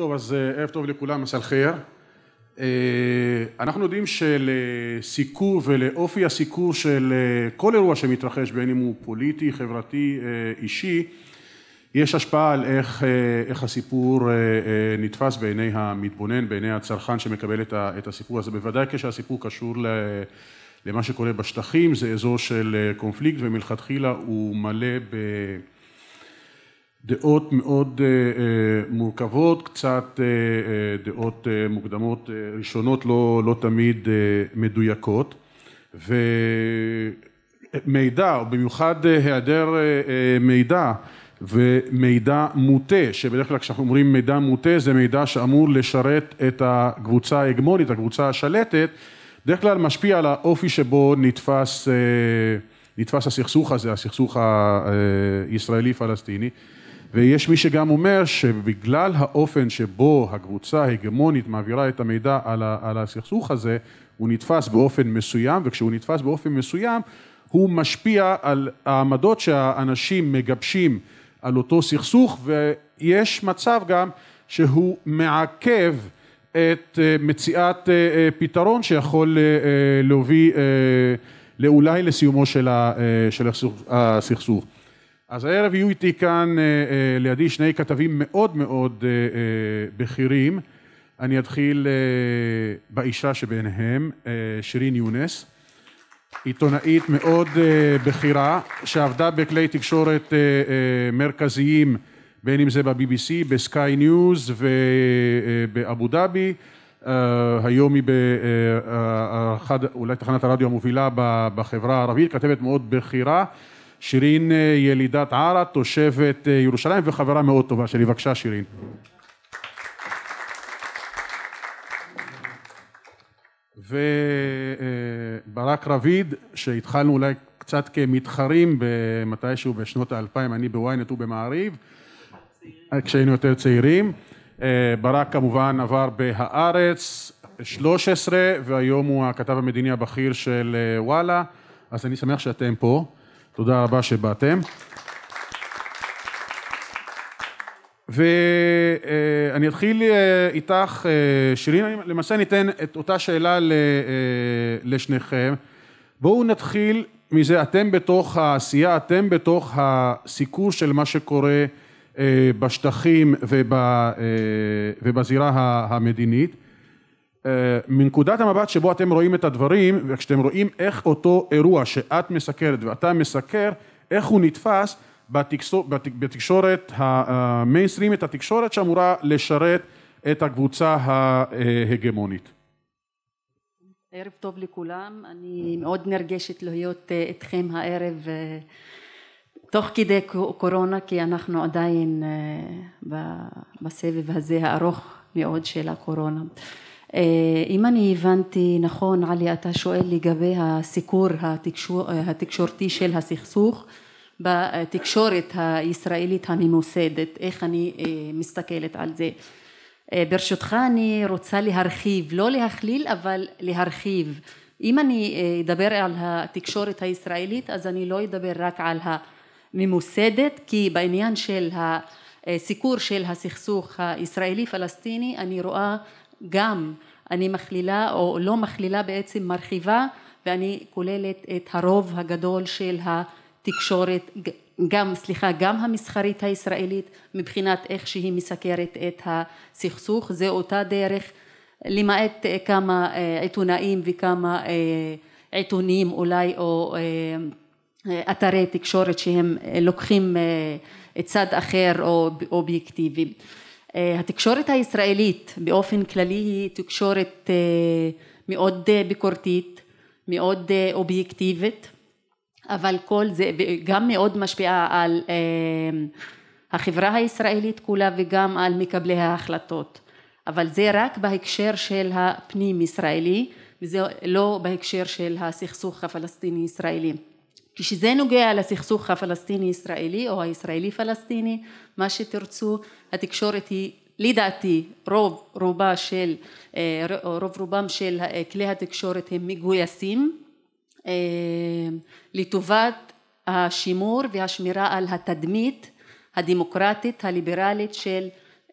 טוב, אז אה, ערב טוב לכולם, מסל חייר. אה, אנחנו יודעים שלסיקור ולאופי הסיקור של אה, כל אירוע שמתרחש, בין אם הוא פוליטי, חברתי, אישי, יש השפעה על איך, איך הסיפור נתפס בעיני המתבונן, בעיני הצרכן שמקבל את הסיפור הזה. בוודאי כשהסיפור קשור למה שקורה בשטחים, זה אזור של קונפליקט ומלכתחילה הוא מלא ב... דעות מאוד אה, אה, מורכבות, קצת אה, דעות מוקדמות ראשונות לא, לא תמיד מדויקות ומידע, במיוחד היעדר מידע ומידע מוטה, שבדרך כלל כשאנחנו אומרים מידע מוטה זה מידע שאמור לשרת את הקבוצה ההגמונית, הקבוצה השלטת, בדרך כלל משפיע על האופי שבו נתפס, נתפס הסכסוך הזה, הסכסוך הישראלי פלסטיני ויש מי שגם אומר שבגלל האופן שבו הקבוצה ההגמונית מעבירה את המידע על, על הסכסוך הזה, הוא נתפס באופן מסוים, וכשהוא נתפס באופן מסוים, הוא משפיע על העמדות שהאנשים מגבשים על אותו סכסוך, ויש מצב גם שהוא מעכב את אה, מציאת אה, אה, פתרון שיכול להוביל אולי לסיומו של הסכסוך. אז הערב יהיו איתי כאן אה, אה, לידי שני כתבים מאוד מאוד אה, אה, בכירים. אני אתחיל אה, באישה שביניהם, אה, שירין יונס, עיתונאית מאוד אה, בכירה, שעבדה בכלי תקשורת אה, אה, מרכזיים, בין אם זה ב-BBC, בסקיי ניוז ובאבו אה, דאבי. אה, היום היא באחד, אה, אה, אולי תחנת הרדיו המובילה בחברה הערבית, כתבת מאוד בכירה. שירין אה, ילידת ערה, תושבת אה, ירושלים וחברה מאוד טובה שלי. בבקשה שירין. וברק אה, רביד, שהתחלנו אולי קצת כמתחרים מתישהו בשנות האלפיים, אני בוויינט ובמעריב, כשהיינו יותר צעירים. ברק כמובן עבר ב"הארץ" 13, והיום הוא הכתב המדיני הבכיר של וואלה, אז אני שמח שאתם פה. תודה רבה שבאתם. ואני אתחיל אה, איתך, אה, שירין, אני למעשה ניתן את אותה שאלה אה, לשניכם. בואו נתחיל מזה, אתם בתוך העשייה, אתם בתוך הסיקור של מה שקורה בשטחים ובזירה המדינית. אה, מנקודת המבט שבו אתם רואים את הדברים, וכשאתם רואים איך אותו אירוע שאת מסקרת ואתה מסקר, איך הוא נתפס בתקשור, בתקשורת את התקשורת שאמורה לשרת את הקבוצה ההגמונית. ערב טוב לכולם, אני מאוד נרגשת להיות איתכם אה, הערב אה, תוך כדי קורונה, כי אנחנו עדיין בסבב הזה הארוך מאוד של הקורונה. אה, אם אני הבנתי נכון, עלי, אתה שואל לגבי הסיקור התקשור, התקשורתי של הסכסוך בתקשורת הישראלית הממוסדת, איך אני אה, מסתכלת על זה. אה, ברשותך אני רוצה להרחיב, לא להכליל אבל להרחיב. אם אני אדבר על התקשורת הישראלית אז אני לא אדבר רק על הממוסדת כי בעניין של הסיקור של הסכסוך הישראלי פלסטיני אני רואה גם אני מכלילה או לא מכלילה בעצם מרחיבה ואני כוללת את הרוב הגדול של התקשורת גם סליחה גם המסחרית הישראלית מבחינת איך שהיא מסקרת את הסכסוך זה אותה דרך למעט אה, כמה אה, עיתונאים וכמה אה, עיתונים אולי או אתרי תקשורת שהם לוקחים צד אחר או אובייקטיבי אה, התקשורת הישראלית באופן כללי היא תקשורת אה, מאוד אה, ביקורתית, מאוד אובייקטיבית, אבל כל זה גם מאוד משפיעה על החברה הישראלית כולה וגם על מקבלי ההחלטות, אבל זה רק בהקשר של הפנים ישראלי וזה לא בהקשר של הסכסוך הפלסטיני ישראלי. כשזה נוגע לסכסוך הפלסטיני-ישראלי או הישראלי-פלסטיני, מה שתרצו, התקשורת היא לדעתי רוב רובה של, אה, רוב רובם של אה, כלי התקשורת הם מגויסים אה, לטובת השימור והשמירה על התדמית הדמוקרטית הליברלית של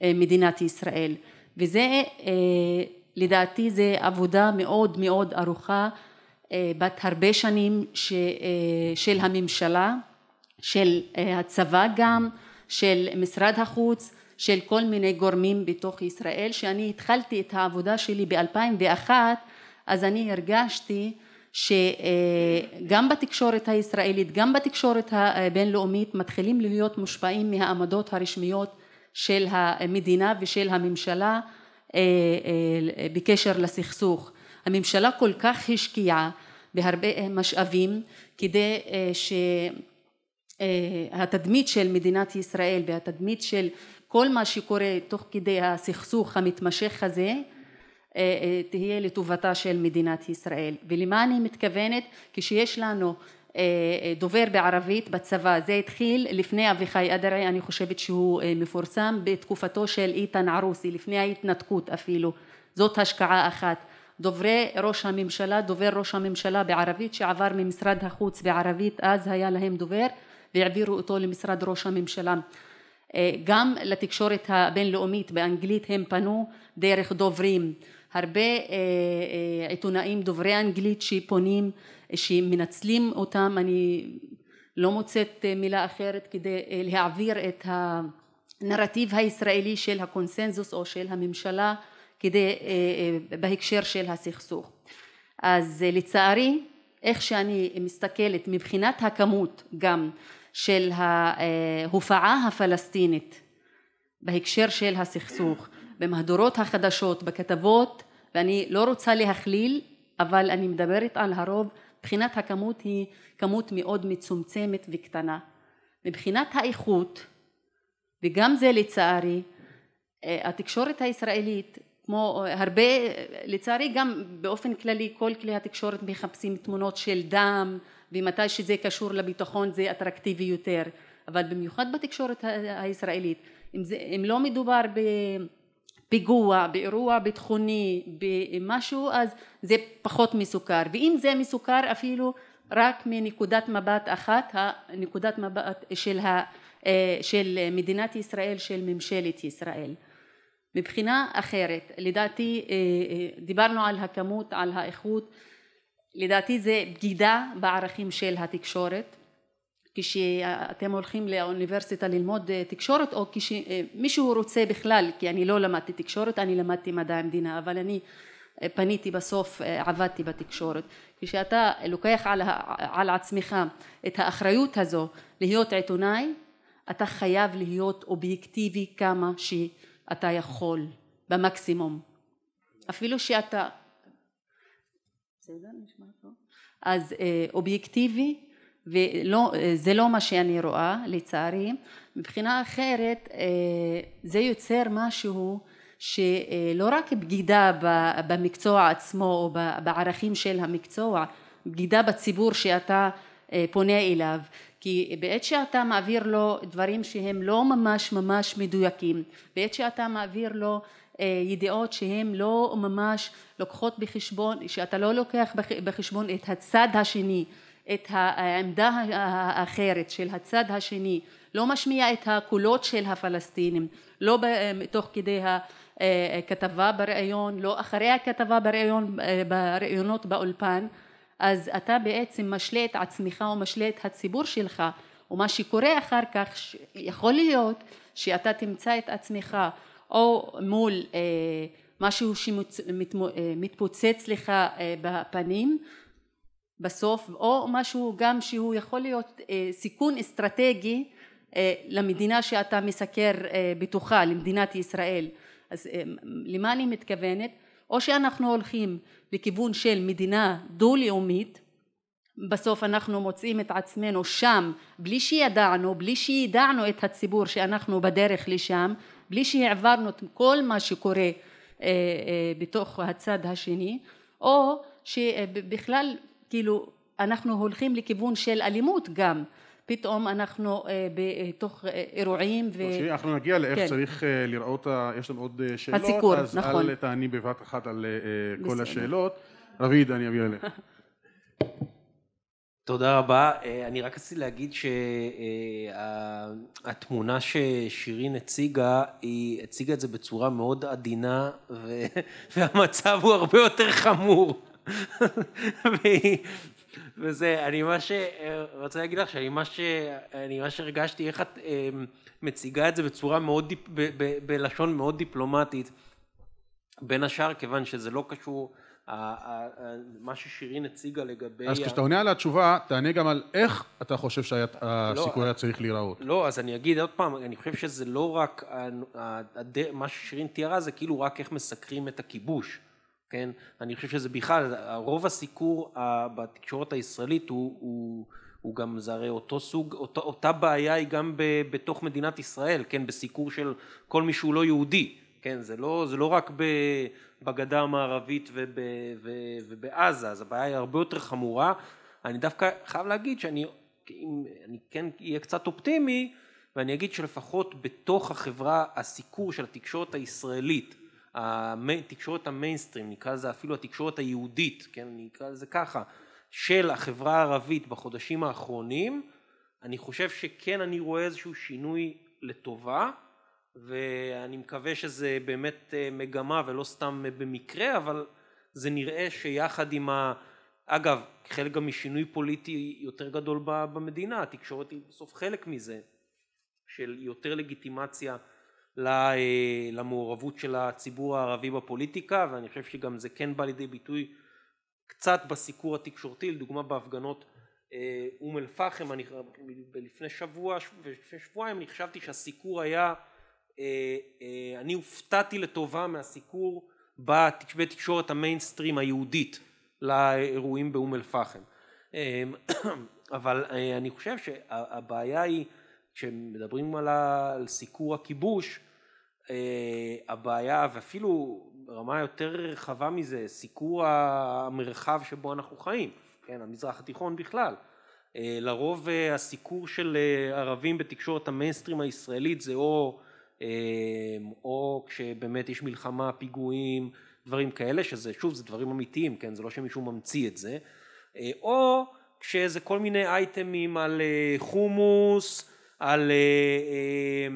מדינת ישראל וזה לדעתי זה עבודה מאוד מאוד ארוכה אה, בת הרבה שנים ש, אה, של הממשלה, של אה, הצבא גם, של משרד החוץ, של כל מיני גורמים בתוך ישראל, שאני התחלתי את העבודה שלי ב-2001, אז אני הרגשתי שגם בתקשורת הישראלית, גם בתקשורת הבינלאומית, מתחילים להיות מושפעים מהעמדות הרשמיות של המדינה ושל הממשלה בקשר לסכסוך. הממשלה כל כך השקיעה בהרבה אה, משאבים כדי אה, שהתדמית אה, של מדינת ישראל והתדמית של כל מה שקורה תוך כדי הסכסוך המתמשך הזה תהיה לטובתה של מדינת ישראל ולמה אני מתכוונת כשיש לנו דובר בערבית בצבא זה התחיל לפני אביחי אדרעי אני חושבת שהוא מפורסם בתקופתו של איתן ערוסי לפני ההתנתקות אפילו זאת השקעה אחת דוברי ראש הממשלה, דובר ראש הממשלה בערבית שעבר ממשרד החוץ בערבית אז היה להם דובר והעבירו אותו למשרד ראש הממשלה. אה, גם לתקשורת הבינלאומית באנגלית הם פנו דרך דוברים. הרבה אה, אה, עיתונאים דוברי אנגלית שפונים, שמנצלים אותם, אני לא מוצאת מילה אחרת כדי להעביר את הנרטיב הישראלי של הקונסנזוס או של הממשלה כדי, אה, אה, בהקשר של הסכסוך. אז אה, לצערי, איך שאני מסתכלת מבחינת הכמות גם של ההופעה הפלסטינית בהקשר של הסכסוך, במהדורות החדשות, בכתבות, ואני לא רוצה להכליל, אבל אני מדברת על הרוב, מבחינת הכמות היא כמות מאוד מצומצמת וקטנה. מבחינת האיכות, וגם זה לצערי, התקשורת הישראלית כמו אה, הרבה, אה, לצערי גם באופן כללי כל כלי התקשורת מחפשים תמונות של דם ומתי שזה קשור לביטחון זה אטרקטיבי יותר, אבל במיוחד בתקשורת אה, הישראלית, אם, זה, אם לא מדובר בפיגוע, באירוע ביטחוני, במשהו, אז זה פחות מסוכר, ואם זה מסוכר אפילו רק מנקודת מבט אחת, נקודת מבט של, ה, של מדינת ישראל, של ממשלת ישראל. מבחינה אחרת, לדעתי אה, אה, דיברנו על הכמות, על האיכות, לדעתי זה בגידה בערכים של התקשורת, כשאתם הולכים לאוניברסיטה ללמוד אה, תקשורת או כשמישהו רוצה בכלל, כי אני לא למדתי תקשורת, אני למדתי מדעי המדינה, אבל אני פניתי בסוף, עבדתי בתקשורת. כשאתה לוקח על, על עצמך את האחריות הזו להיות עיתונאי, אתה חייב להיות אובייקטיבי כמה ש... אתה יכול במקסימום אפילו שאתה אז אה, אובייקטיבי ולא אה, זה לא מה שאני רואה לצערי מבחינה אחרת אה, זה יוצר משהו שלא רק בגידה במקצוע עצמו או בערכים של המקצוע בגידה בציבור שאתה פונה אליו כי בעת שאתה מעביר לו דברים שהם לא ממש ממש מדויקים, בעת שאתה מעביר לו אה, ידיעות שהן לא ממש לוקחות בחשבון, שאתה לא לוקח בחשבון את הצד השני, את העמדה האחרת של הצד השני, לא משמיע את הקולות של הפלסטינים, לא אה, תוך כדי הכתבה אה, בריאיון, לא אחרי הכתבה בריאיון, בריאיונות באולפן, אז אתה בעצם משלה את עצמך ומשלה את הציבור שלך ומה שקורה אחר כך יכול להיות שאתה תמצא את עצמך או מול אה, משהו שמתפוצץ אה, לך אה, בפנים בסוף או משהו גם שהוא יכול להיות אה, סיכון אסטרטגי אה, למדינה שאתה מסקר אה, בתוכה למדינת ישראל אז אה, למה אני מתכוונת? או שאנחנו הולכים לכיוון של מדינה דו-לאומית בסוף אנחנו מוצאים את עצמנו שם בלי שידענו, בלי שידענו את הציבור שאנחנו בדרך לשם, בלי שהעברנו את כל מה שקורה אה, אה, בתוך הצד השני, או שבכלל כאילו אנחנו הולכים לכיוון של אלימות גם פתאום אנחנו אה, בתוך אה, אה, אירועים ו... אנחנו נגיע לאיך כן. צריך לראות, יש לנו עוד שאלות, הסיקור, אז נכון. אל תעני בבת אחת על כל בסדר. השאלות. רביד, אני אביא אליך. תודה רבה. אני רק רציתי להגיד שהתמונה ששירין הציגה, היא הציגה את זה בצורה מאוד עדינה, והמצב הוא הרבה יותר חמור. והיא וזה, אני ממש אה, רוצה להגיד לך שאני ממש, אני ממש הרגשתי איך את אה, מציגה את זה בצורה מאוד, דיפ, ב, ב, בלשון מאוד דיפלומטית, בין השאר כיוון שזה לא קשור מה ששירין הציגה לגבי... אז כשאתה עונה על התשובה, תענה גם על איך אתה חושב שהסיכוי לא, היה צריך להיראות. לא, אז אני אגיד עוד פעם, אני חושב שזה לא רק... מה ששירין תיארה זה כאילו רק איך מסקרים את הכיבוש. כן? אני חושב שזה בכלל, רוב הסיקור אה, בתקשורת הישראלית הוא, הוא, הוא גם, זה הרי אותו סוג, אותו, אותה בעיה היא גם ב, בתוך מדינת ישראל, כן? בסיקור של כל מי שהוא לא יהודי, כן? זה לא, זה לא רק בגדה המערבית וב, ו, ובעזה, אז הבעיה היא הרבה יותר חמורה. אני דווקא חייב להגיד שאני אם, אני כן אהיה קצת אופטימי, ואני אגיד שלפחות בתוך החברה, הסיקור של התקשורת הישראלית התקשורת המיינסטרים נקרא לזה אפילו התקשורת היהודית כן נקרא לזה ככה של החברה הערבית בחודשים האחרונים אני חושב שכן אני רואה איזשהו שינוי לטובה ואני מקווה שזה באמת אה, מגמה ולא סתם אה, במקרה אבל זה נראה שיחד עם ה... אגב חלק גם משינוי פוליטי יותר גדול במדינה התקשורת היא בסוף חלק מזה של יותר לגיטימציה אה, למעורבות של הציבור הערבי בפוליטיקה ואני חושב שגם זה כן בא לידי ביטוי קצת בסיקור התקשורתי לדוגמה בהפגנות אה, אום אל פחם לפני שבוע ולפני שבועיים אני חשבתי שהסיקור היה אה, אני הופתעתי לטובה מהסיקור בתקשורת המיינסטרים היהודית לאירועים באום אל פחם אמ, אבל אני חושב שהבעיה היא כשמדברים על, על סיקור הכיבוש אה, הבעיה ואפילו ברמה יותר רחבה מזה סיקור המרחב שבו אנחנו חיים, כן, המזרח התיכון בכלל. אה, לרוב אה, הסיקור של ערבים בתקשורת המיינסטרים הישראלית זה או, או כשבאמת יש מלחמה, פיגועים, דברים כאלה, שזה שוב זה דברים אמיתיים, כן, זה לא שמישהו ממציא את זה, או כשזה כל מיני אייטמים על חומוס, על אה, אה,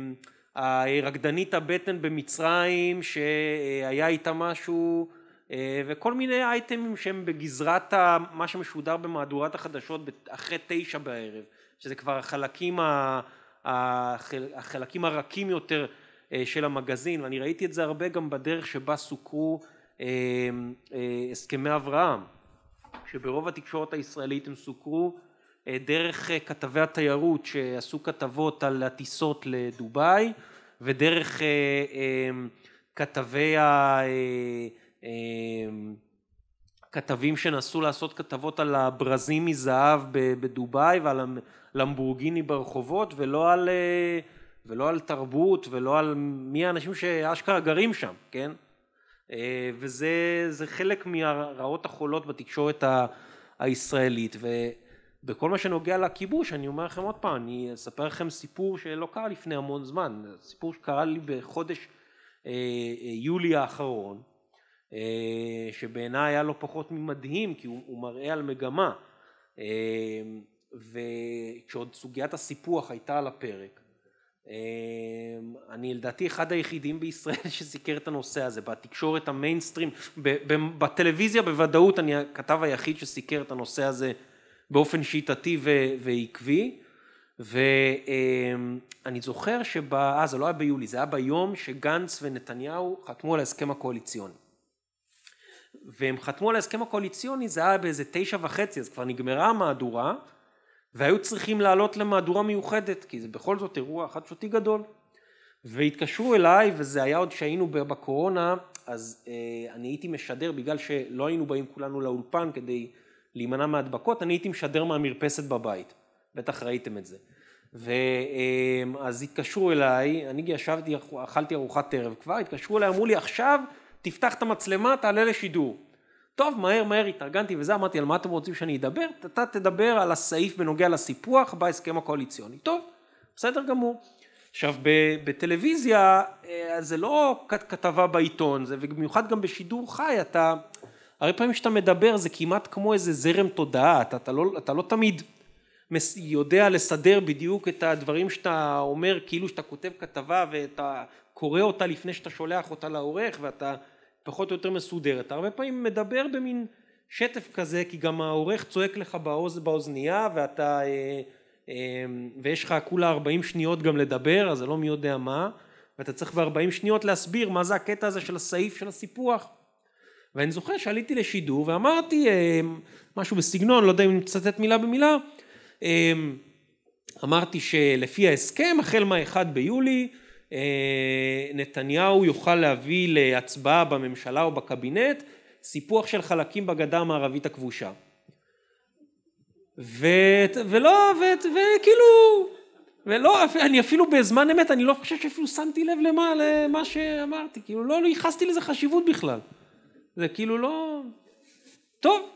הרקדנית הבטן במצרים שהיה איתה משהו אה, וכל מיני אייטמים שהם בגזרת מה שמשודר במהדורת החדשות אחרי תשע בערב שזה כבר החלקים, החלקים הרכים יותר אה, של המגזין ואני ראיתי את זה הרבה גם בדרך שבה סוכרו אה, הסכמי אברהם שברוב התקשורת הישראלית הם סוכרו אה, דרך אה, כתבי התיירות שעשו כתבות על הטיסות לדובאי ודרך אה, אמ, כתבי ה... אמ, כתבים שנסו לעשות כתבות על הברזים מזהב בדובאי ועל למבורגיני ברחובות ולא על, ולא על תרבות ולא על מי האנשים שאשכרה גרים שם, כן? וזה חלק מהרעות החולות בתקשורת הישראלית. ו... בכל מה שנוגע לכיבוש אני אומר לכם עוד פעם אני אספר לכם סיפור שלא קרה לפני המון זמן סיפור שקרה לי בחודש אה, אה יולי האחרון אה, שבעיניי היה לא פחות ממדהים כי הוא, הוא מראה על מגמה אה, וכשעוד סוגיית הסיפוח הייתה על הפרק אה, אני לדעתי אחד היחידים בישראל שסיקר את הנושא הזה בתקשורת המיינסטרים בטלוויזיה בוודאות אני הכתב היחיד שסיקר את הנושא הזה באופן שיטתי ו- ועקבי, ואני זוכר שב... אה, זה לא היה ביולי, זה היה ביום שגנץ ונתניהו חתמו על ההסכם הקואליציוני. והם חתמו על ההסכם הקואליציוני, זה היה באיזה תשע וחצי, אז כבר נגמרה המהדורה, והיו צריכים לעלות למהדורה מיוחדת, כי זה בכל זאת אירוע חדשותי גדול. והתקשרו אליי, וזה היה עוד שהיינו בקורונה, אז אה, אני הייתי משדר, בגלל שלא היינו באים כולנו לאולפן כדי להימנע מהדבקות, אני הייתי משדר מהמרפסת בבית, בטח ראיתם את זה. ואז אמ, התקשרו אליי, אני ישבתי, אכלתי ארוחת ערב כבר, התקשרו אליי, אמרו לי עכשיו תפתח את המצלמה, תעלה לשידור. טוב, מהר מהר התארגנתי וזה, אמרתי על מה אתם רוצים שאני אדבר? אתה תדבר על הסעיף בנוגע לסיפוח בהסכם הקואליציוני. טוב, בסדר גמור. עכשיו בטלוויזיה אה, זה לא כתבה בעיתון, זה במיוחד גם בשידור חי, אתה הרבה פעמים כשאתה מדבר זה כמעט כמו איזה זרם תודעה, אתה, אתה, לא, אתה לא תמיד יודע לסדר בדיוק את הדברים שאתה אומר, כאילו שאתה כותב כתבה ואתה קורא אותה לפני שאתה שולח אותה לעורך ואתה פחות או יותר מסודר. אתה הרבה פעמים מדבר במין שטף כזה, כי גם העורך צועק לך באוז, באוזנייה ואתה... אה, אה, ויש לך כולה 40 שניות גם לדבר, אז זה לא מי יודע מה, ואתה צריך ב-40 שניות להסביר מה זה הקטע הזה של הסעיף של הסיפוח. ואני זוכר שעליתי לשידור ואמרתי אה, משהו בסגנון, לא יודע אם נצטט מילה במילה, אה, אמרתי שלפי ההסכם, החל מה-1 ביולי, אה, נתניהו יוכל להביא להצבעה בממשלה או בקבינט סיפוח של חלקים בגדה המערבית הכבושה. ו... ולא, ו... וכאילו, ולא, אני אפילו בזמן אמת, אני לא חושב שאפילו שמתי לב למה, למה שאמרתי, כאילו לא, לא ייחסתי לזה חשיבות בכלל. זה כאילו לא... טוב,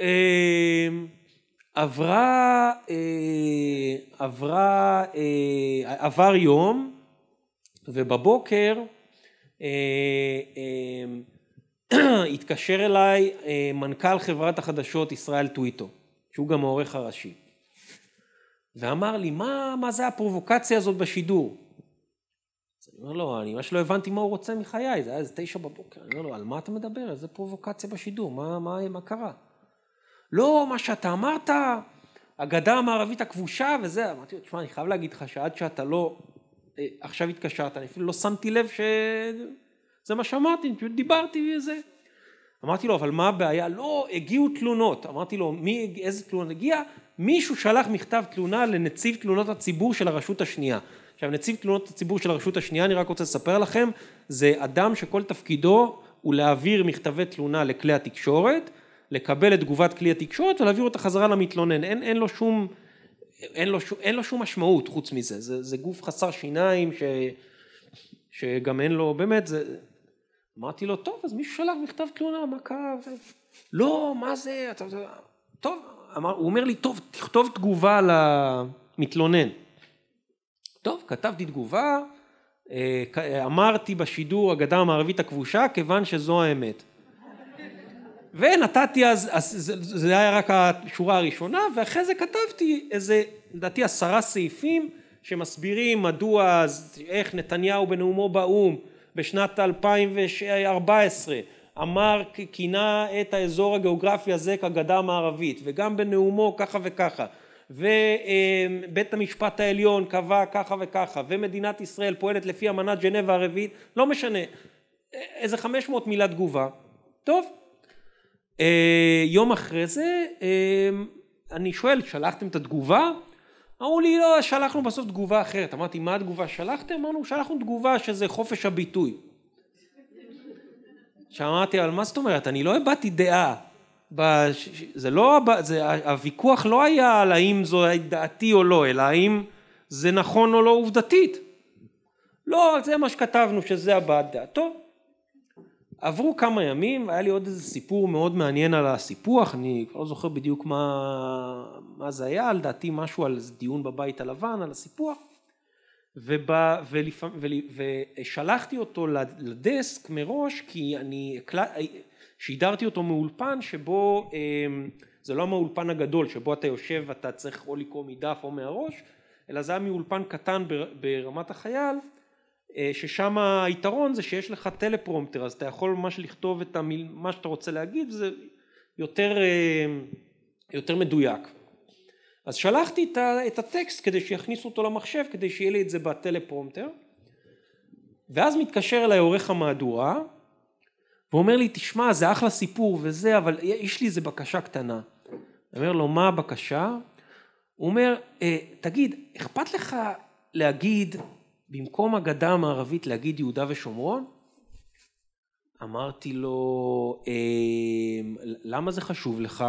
אה, עברה, אה, עברה, אה, עבר יום, ובבוקר אה, אה, התקשר אליי אה, מנכ"ל חברת החדשות ישראל טוויטו, שהוא גם העורך הראשי, ואמר לי, מה, מה זה הפרובוקציה הזאת בשידור? אומר לו, לא, אני ממש לא הבנתי מה הוא רוצה מחיי, זה היה איזה תשע בבוקר. אני אומר לו, על מה אתה מדבר? איזה פרובוקציה בשידור, מה, מה, מה קרה? לא, מה שאתה אמרת, הגדה המערבית הכבושה וזה. אמרתי לו, תשמע, אני חייב להגיד לך שעד שאתה לא... אה, עכשיו התקשרת, אני אפילו לא שמתי לב שזה מה שאמרתי, פשוט דיברתי וזה. אמרתי לו, אבל מה הבעיה? לא, הגיעו תלונות. אמרתי לו, מי, איזה תלונות הגיע? מישהו שלח מכתב תלונה לנציב תלונות הציבור של הרשות השנייה. עכשיו נציב תלונות הציבור של הרשות השנייה אני רק רוצה לספר לכם זה אדם שכל תפקידו הוא להעביר מכתבי תלונה לכלי התקשורת לקבל את תגובת כלי התקשורת ולהעביר אותה חזרה למתלונן אין, אין לו שום אין לו, שום, אין לו שום משמעות חוץ מזה זה, זה גוף חסר שיניים ש, שגם אין לו באמת זה אמרתי לו טוב אז מישהו שלח מכתב תלונה מה קרה ו... לא מה זה אתה, טוב אמר, הוא אומר לי טוב תכתוב תגובה למתלונן טוב, כתבתי תגובה, אה, אה, אמרתי בשידור הגדה המערבית הכבושה כיוון שזו האמת. ונתתי אז, אז זה, זה היה רק השורה הראשונה, ואחרי זה כתבתי איזה, לדעתי עשרה סעיפים שמסבירים מדוע, איך נתניהו בנאומו באו"ם בשנת 2014 אמר, כינה את האזור הגיאוגרפי הזה כגדה המערבית, וגם בנאומו ככה וככה. ובית המשפט העליון קבע ככה וככה ומדינת ישראל פועלת לפי אמנת ג'נבה הרביעית לא משנה איזה 500 מילה תגובה טוב אה, יום אחרי זה אה, אני שואל שלחתם את התגובה? אמרו לי לא שלחנו בסוף תגובה אחרת אמרתי מה התגובה שלחתם? אמרנו שלחנו תגובה שזה חופש הביטוי שאמרתי אבל מה זאת אומרת אני לא הבעתי דעה בש... זה לא, זה, הוויכוח לא היה על האם זו דעתי או לא, אלא האם זה נכון או לא עובדתית. לא, זה מה שכתבנו, שזה הבעת דעתו. עברו כמה ימים, היה לי עוד איזה סיפור מאוד מעניין על הסיפוח, אני לא זוכר בדיוק מה, מה זה היה, לדעתי משהו על דיון בבית הלבן, על הסיפוח. ובא, ולפ... ול... ושלחתי אותו לדסק מראש כי אני שידרתי אותו מאולפן שבו אמ, זה לא מהאולפן הגדול שבו אתה יושב ואתה צריך או לקרוא מדף או מהראש אלא זה היה מאולפן קטן ברמת החייל אה, ששם היתרון זה שיש לך טלפרומטר אז אתה יכול ממש לכתוב את המיל, מה שאתה רוצה להגיד זה יותר, אה, יותר מדויק אז שלחתי את, את הטקסט כדי שיכניסו אותו למחשב כדי שיהיה לי את זה בטלפרומטר ואז מתקשר אליי עורך המהדורה והוא אומר לי, תשמע, זה אחלה סיפור וזה, אבל יש לי איזה בקשה קטנה. אני אומר לו, מה הבקשה? הוא אומר, אה, תגיד, אכפת לך להגיד, במקום הגדה המערבית להגיד יהודה ושומרון? אמרתי לו, אה, למה זה חשוב לך?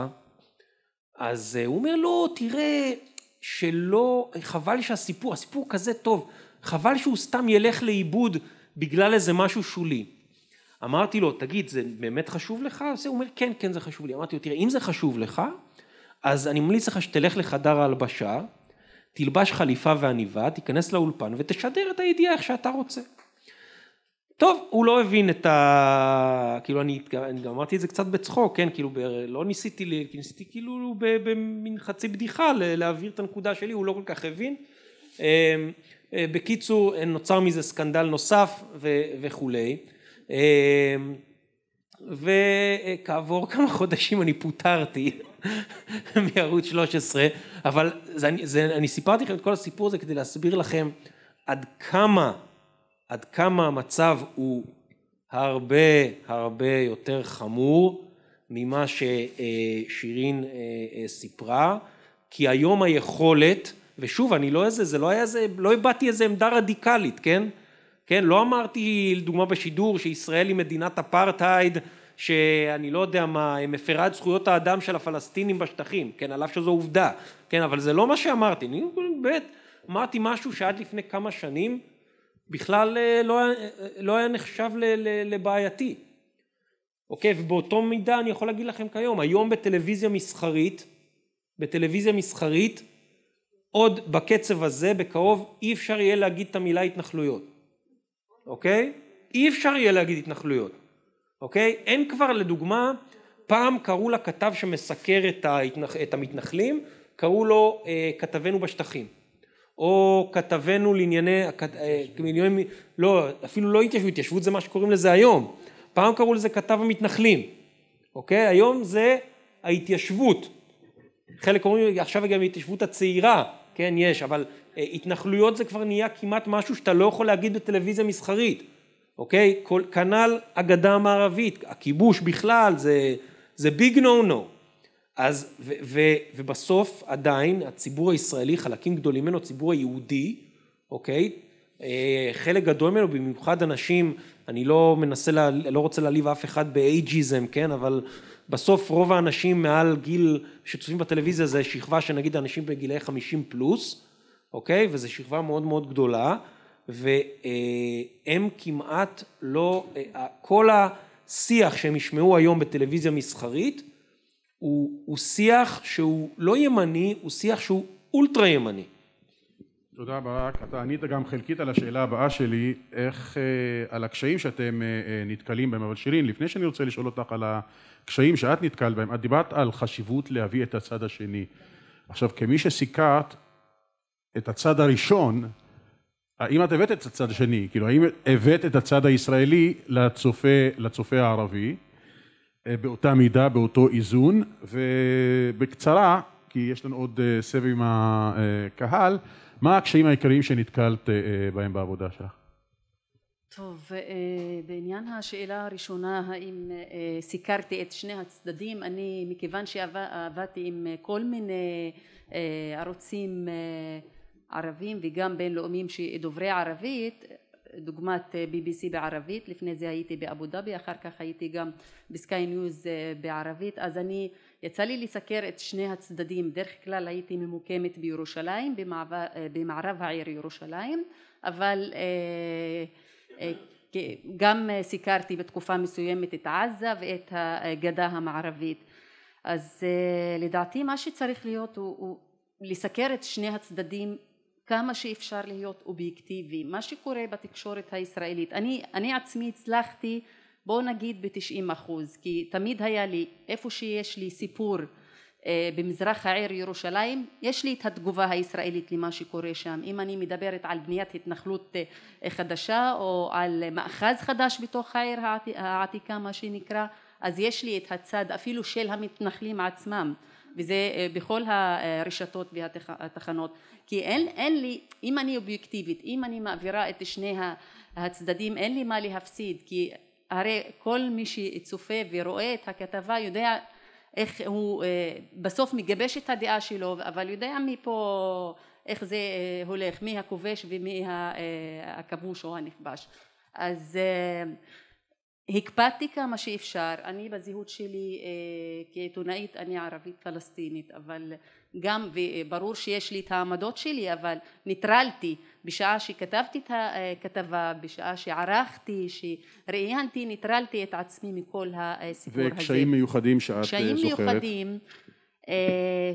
אז אה, הוא אומר, לו, תראה, שלא, חבל שהסיפור, הסיפור כזה טוב, חבל שהוא סתם ילך לאיבוד בגלל איזה משהו שולי. אמרתי לו, תגיד, זה באמת חשוב לך? הוא אומר, כן, כן, זה חשוב לי. אמרתי לו, תראה, אם זה חשוב לך, אז אני ממליץ לך שתלך לחדר ההלבשה, תלבש חליפה ועניבה, תיכנס לאולפן ותשדר את הידיעה איך שאתה רוצה. טוב, הוא לא הבין את ה... כאילו אני, אני גם אמרתי את זה קצת בצחוק, כן? כאילו ב... לא ניסיתי, ניסיתי כאילו במין חצי בדיחה להעביר את הנקודה שלי, הוא לא כל כך הבין. אמ, אה, בקיצור, נוצר מזה סקנדל נוסף ו, וכולי. אמ, וכעבור כמה חודשים אני פוטרתי מערוץ 13, אבל זה, זה, אני סיפרתי לכם את כל הסיפור הזה כדי להסביר לכם עד כמה, עד כמה המצב הוא הרבה הרבה יותר חמור ממה ששירין אה, אה, סיפרה, כי היום היכולת, ושוב אני לא איזה, זה לא היה איזה, לא הבעתי איזה עמדה רדיקלית, כן? כן, לא אמרתי לדוגמה בשידור שישראל היא מדינת אפרטהייד שאני לא יודע מה, היא מפרה את זכויות האדם של הפלסטינים בשטחים, כן, על אף שזו עובדה, כן, אבל זה לא מה שאמרתי, אני באמת אמרתי משהו שעד לפני כמה שנים בכלל אה, לא, היה, אה, לא היה נחשב לבעייתי, אוקיי, ובאותו מידה אני יכול להגיד לכם כיום, היום בטלוויזיה מסחרית, בטלוויזיה מסחרית, עוד בקצב הזה, בקרוב אי אפשר יהיה להגיד את המילה התנחלויות. אוקיי? אי אפשר יהיה להגיד התנחלויות, אוקיי? אין כבר לדוגמה, פעם קראו לכתב שמסקר את, ההתנח... את המתנחלים, קראו לו אה, כתבנו בשטחים, או כתבנו לענייני, הכת... אה, לענייני, לא, אפילו לא התיישבות, התיישבות זה מה שקוראים לזה היום, פעם קראו לזה כתב המתנחלים, אוקיי? היום זה ההתיישבות, חלק קוראים, עכשיו גם ההתיישבות הצעירה, כן, יש, אבל אה, התנחלויות זה כבר נהיה כמעט משהו שאתה לא יכול להגיד בטלוויזיה מסחרית, אוקיי? כנ"ל הגדה המערבית, הכיבוש בכלל זה, זה ביג נו נו. אז, ו, ו, ובסוף עדיין הציבור הישראלי, חלקים גדולים ממנו, הציבור היהודי, אוקיי? אה, חלק גדול ממנו, במיוחד אנשים, אני לא מנסה, לה, לא רוצה להעליב אף אחד באייג'יזם, כן? אבל בסוף רוב האנשים מעל גיל שצופים בטלוויזיה זה שכבה שנגיד אנשים בגילאי 50 פלוס, אוקיי? וזו שכבה מאוד מאוד גדולה, והם כמעט לא, אה, כל השיח שהם ישמעו היום בטלוויזיה מסחרית, הוא, הוא שיח שהוא לא ימני, הוא שיח שהוא אולטרה ימני. תודה ברק, אתה ענית גם חלקית על השאלה הבאה שלי, איך, אה, על הקשיים שאתם אה, אה נתקלים בהם, אבל שירין, לפני שאני רוצה לשאול אותך על הקשיים שאת נתקלת בהם, את דיברת על חשיבות להביא את הצד השני. עכשיו, כמי שסיכרת את הצד הראשון, האם את הבאת את הצד השני? כאילו, האם הבאת את הצד הישראלי לצופה, לצופה הערבי, אה, באותה מידה, באותו איזון, ובקצרה, כי יש לנו עוד אה, סבב עם הקהל, אה, מה הקשיים העיקריים שנתקלת בהם בעבודה שלך? טוב, בעניין השאלה הראשונה, האם סיקרתי את שני הצדדים, אני מכיוון שעבדתי עם כל מיני ערוצים ערבים וגם בינלאומיים שדוברי ערבית דוגמת בי בי סי בערבית, לפני זה הייתי באבו דאבי, אחר כך הייתי גם בסקיי ניוז אה, בערבית, אז אני, יצא לי לסקר את שני הצדדים, דרך כלל הייתי ממוקמת בירושלים, במעבר, אה, במערב העיר ירושלים, אבל אה, גם סיקרתי בתקופה מסוימת את עזה ואת הגדה המערבית, אז לדעתי מה שצריך להיות הוא, הוא לסקר את שני הצדדים כמה שאפשר להיות אובייקטיבי, מה שקורה בתקשורת הישראלית, אני, אני עצמי הצלחתי בואו נגיד בתשעים אחוז כי תמיד היה לי איפה שיש לי סיפור אה, במזרח העיר ירושלים יש לי את התגובה הישראלית למה שקורה שם אם אני מדברת על בניית התנחלות אה, חדשה או על מאחז חדש בתוך העיר העתיקה מה שנקרא אז יש לי את הצד אפילו של המתנחלים עצמם וזה אה, בכל הרשתות והתחנות כי אין, אין לי, אם אני אובייקטיבית, אם אני מעבירה את שני הצדדים אין לי מה להפסיד כי הרי כל מי שצופה ורואה את הכתבה יודע איך הוא אה, בסוף מגבש את הדעה שלו אבל יודע מפה איך זה אה, הולך, מי הכובש ומי הכבוש או הנכבש אז הקפדתי כמה שאפשר, אני בזהות שלי אה, כעיתונאית אני ערבית פלסטינית אבל גם וברור אה, שיש לי את העמדות שלי אבל ניטרלתי בשעה שכתבתי את הכתבה, אה, בשעה שערכתי, שראיינתי, ניטרלתי את עצמי מכל הסיפור וקשיים הזה. וקשיים מיוחדים שאת זוכרת. קשיים מיוחדים,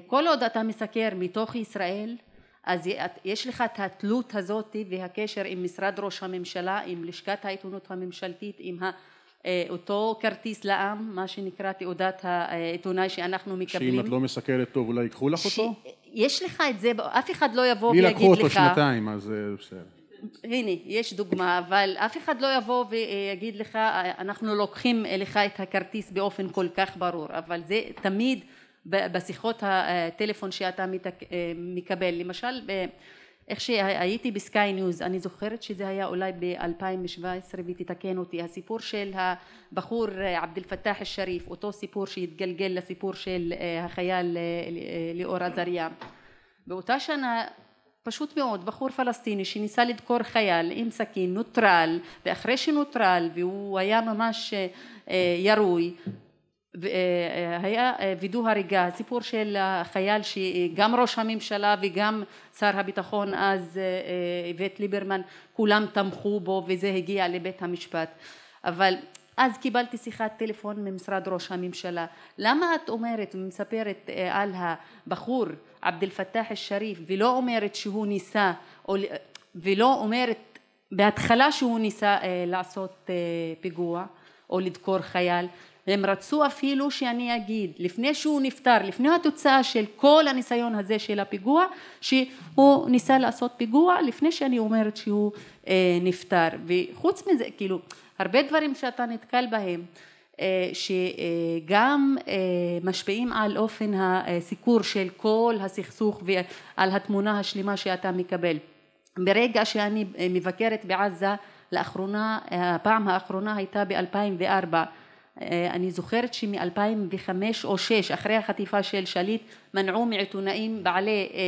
כל עוד אתה מסקר מתוך ישראל אז יש לך את התלות הזאת והקשר עם משרד ראש הממשלה, עם לשכת העיתונות הממשלתית, עם ה... אה, אותו כרטיס לעם, מה שנקרא תעודת העיתונאי שאנחנו מקבלים. שאם את לא מסקרת טוב אולי ייקחו לך ש... אותו? יש לך את זה, אף אחד לא יבוא ויגיד לך... מי לקחו אותו שנתיים, אז אה, בסדר. הנה, יש דוגמה, אבל אף אחד לא יבוא ויגיד אה, לך, אנחנו לוקחים לך את הכרטיס באופן כל כך ברור, אבל זה תמיד בשיחות הטלפון שאתה מקבל, למשל איך שהייתי בסקיי ניוז, אני זוכרת שזה היה אולי ב-2017 ותתקן אותי, הסיפור של הבחור אה, עבד אל פתאח א-שריף, אותו סיפור שהתגלגל לסיפור של אה, החייל אה, ליאור עזריה. באותה שנה פשוט מאוד בחור פלסטיני שניסה לדקור חייל עם סכין נוטרל ואחרי שנוטרל והוא היה ממש ירוי היה אה, וידוא הריגה, סיפור של החייל שגם ראש הממשלה וגם שר הביטחון אז אה, אה, איווט ליברמן כולם תמכו בו וזה הגיע לבית המשפט אבל אז קיבלתי שיחת טלפון ממשרד ראש הממשלה למה את אומרת ומספרת על הבחור עבד אל פתאח א-שריף ולא אומרת שהוא ניסה ולא אומרת בהתחלה שהוא ניסה לעשות פיגוע או לדקור חייל הם רצו אפילו שאני אגיד לפני שהוא נפטר לפני התוצאה של כל הניסיון הזה של הפיגוע שהוא ניסה לעשות פיגוע לפני שאני אומרת שהוא אה, נפטר וחוץ מזה כאילו הרבה דברים שאתה נתקל בהם אה, שגם אה, משפיעים על אופן הסיקור אה, של כל הסכסוך ועל התמונה השלמה שאתה מקבל. ברגע שאני אה, מבקרת בעזה לאחרונה, אה, הפעם האחרונה הייתה ב-2004 אה, אני זוכרת שמ-2005 או 2006, אחרי החטיפה של שליט, מנעו מעיתונאים בעלי... אה,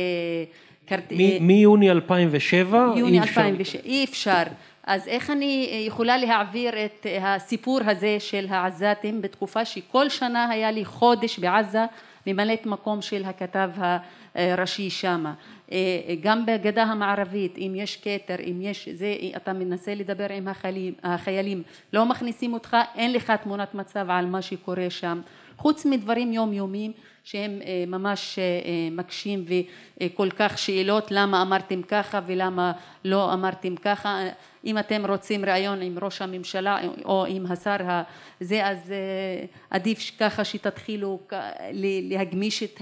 אה, מיוני 2007? יוני 2007, אי אפשר. אז איך אני יכולה להעביר את הסיפור הזה של העזתים בתקופה שכל שנה היה לי חודש בעזה ממלאת מקום של הכתב הראשי שמה. אה, אה, גם בגדה המערבית אם יש כתר אם יש זה אה, אתה מנסה לדבר עם החיילים, החיילים לא מכניסים אותך אין לך תמונת מצב על מה שקורה שם חוץ מדברים יומיומיים שהם ממש מקשים וכל כך שאלות למה אמרתם ככה ולמה לא אמרתם ככה אם אתם רוצים ראיון עם ראש הממשלה או עם השר הזה אז אה, עדיף ככה שתתחילו להגמיש את